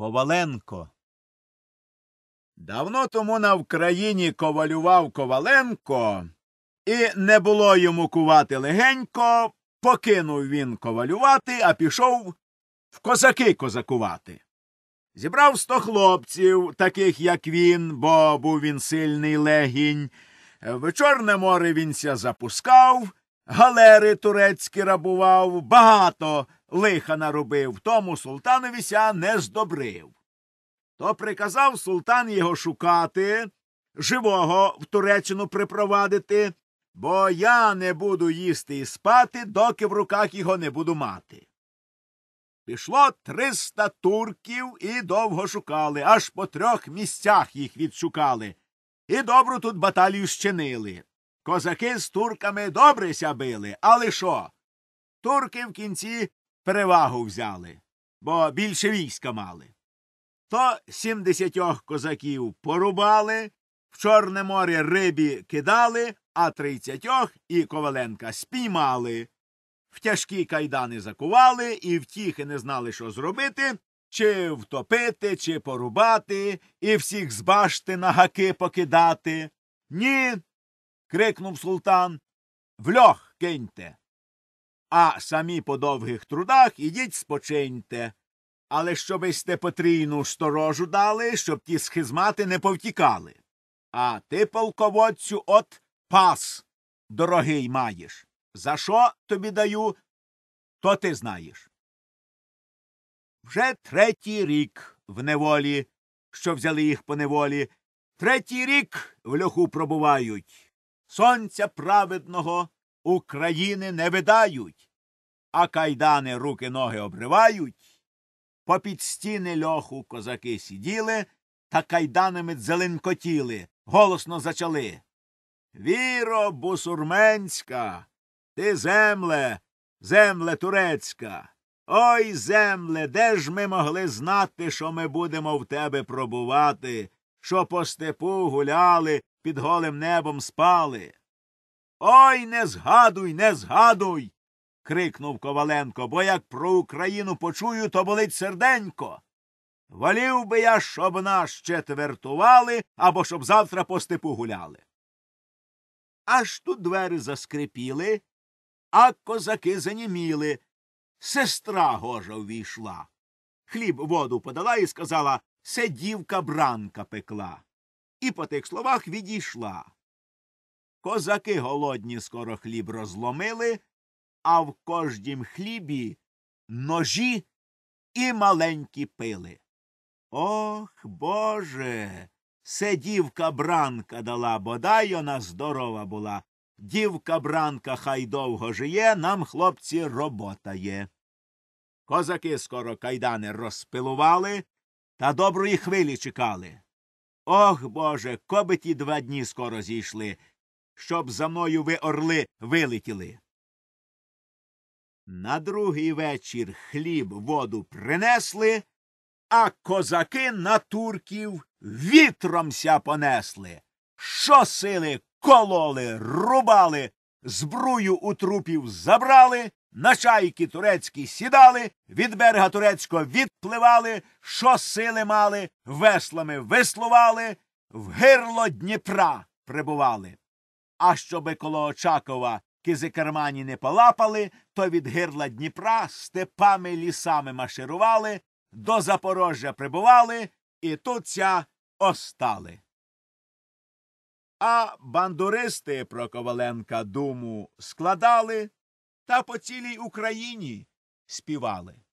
Коваленко. Давно тому на Вкраїні ковалював Коваленко, і не було йому кувати легенько. Покинув він ковалювати, а пішов в козаки козакувати. Зібрав сто хлопців, таких, як він, бо був він сильний легінь. Е, в Чорне море він ся запускав, галери турецькі рабував, багато лиха наробив, тому султанові ся не здобрив. То приказав султан його шукати, живого в Туреччину припровадити, бо я не буду їсти і спати, доки в руках його не буду мати. Пішло триста турків і довго шукали, аж по трьох місцях їх відшукали. І добру тут баталію щинили. Козаки з турками добре сябили, але що? Турки в кінці перевагу взяли, бо більше війська мали. То сімдесятьох козаків порубали, в Чорне море рибі кидали, а тридцятьох і Коваленка спіймали. В тяжкі кайдани закували і втіхи не знали, що зробити, чи втопити, чи порубати, і всіх з башти на гаки покидати. Ні, крикнув султан. в льох киньте. А самі по довгих трудах ідіть спочиньте. Але щоби сте потрійну сторожу дали, щоб ті схизмати не повтікали. А ти, полководцю, от пас дорогий маєш. За що тобі даю, то ти знаєш. Вже третій рік в неволі, що взяли їх по неволі. Третій рік в льоху пробувають сонця праведного України не видають, а кайдани руки ноги обривають. Попід стіни льоху козаки сиділи та кайданами дзеленкотіли, голосно зачали. Віро бусурменська, ти земле, земле турецька. Ой, земле, де ж ми могли знати, що ми будемо в тебе пробувати, що по степу гуляли, під голим небом спали. Ой, не згадуй, не згадуй. крикнув Коваленко, бо як про Україну почую, то болить серденько. Валів би я, щоб нас ще твертували або щоб завтра по степу гуляли. Аж тут двері заскрипіли, а козаки заніміли. Сестра гожа увійшла. Хліб воду подала і сказала, се дівка бранка пекла і по тих словах відійшла. Козаки голодні скоро хліб розломили, а в кождім хлібі ножі і маленькі пили. Ох, Боже. Се дівка бранка дала, бодай вона здорова була. Дівка бранка хай довго жиє, нам, хлопці, робота є. Козаки скоро кайдани розпилували та доброї хвилі чекали. Ох, Боже, коби ті два дні скоро зійшли, щоб за мною ви орли вилетіли. На другий вечір хліб воду принесли, а козаки на турків вітромся понесли. шосили, кололи, рубали, збрую у трупів забрали, на чайки турецькі сідали, від берега турецького відпливали, що сили мали, веслами веслували, в гирло Дніпра прибували. А щоби коло Очакова кизикармані не палапали, то від гирла Дніпра степами лісами маширували, до Запорожжя прибували і тут ця остали. А бандуристи про Коваленка думу складали та по цілій Україні співали.